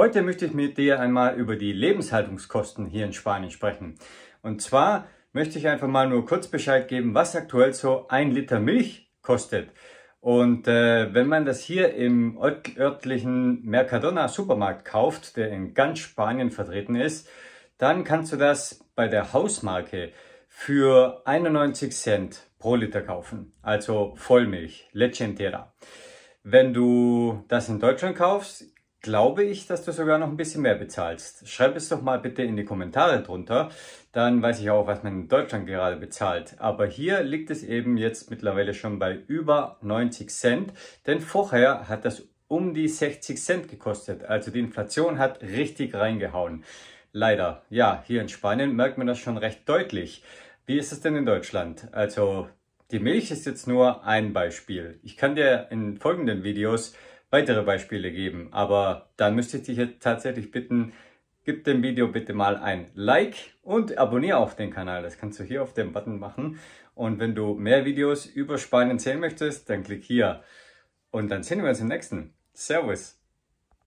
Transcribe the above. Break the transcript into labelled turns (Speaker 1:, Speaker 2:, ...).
Speaker 1: Heute möchte ich mit dir einmal über die Lebenshaltungskosten hier in Spanien sprechen. Und zwar möchte ich einfach mal nur kurz Bescheid geben, was aktuell so ein Liter Milch kostet. Und äh, wenn man das hier im örtlichen Mercadona Supermarkt kauft, der in ganz Spanien vertreten ist, dann kannst du das bei der Hausmarke für 91 Cent pro Liter kaufen. Also Vollmilch, Leche entera. Wenn du das in Deutschland kaufst, glaube ich, dass du sogar noch ein bisschen mehr bezahlst. Schreib es doch mal bitte in die Kommentare drunter, dann weiß ich auch, was man in Deutschland gerade bezahlt. Aber hier liegt es eben jetzt mittlerweile schon bei über 90 Cent, denn vorher hat das um die 60 Cent gekostet. Also die Inflation hat richtig reingehauen. Leider. Ja, hier in Spanien merkt man das schon recht deutlich. Wie ist es denn in Deutschland? Also die Milch ist jetzt nur ein Beispiel. Ich kann dir in folgenden Videos weitere Beispiele geben. Aber dann müsste ich dich jetzt tatsächlich bitten, gib dem Video bitte mal ein Like und abonniere auch den Kanal. Das kannst du hier auf dem Button machen. Und wenn du mehr Videos über Spanien sehen möchtest, dann klick hier. Und dann sehen wir uns im nächsten. Servus!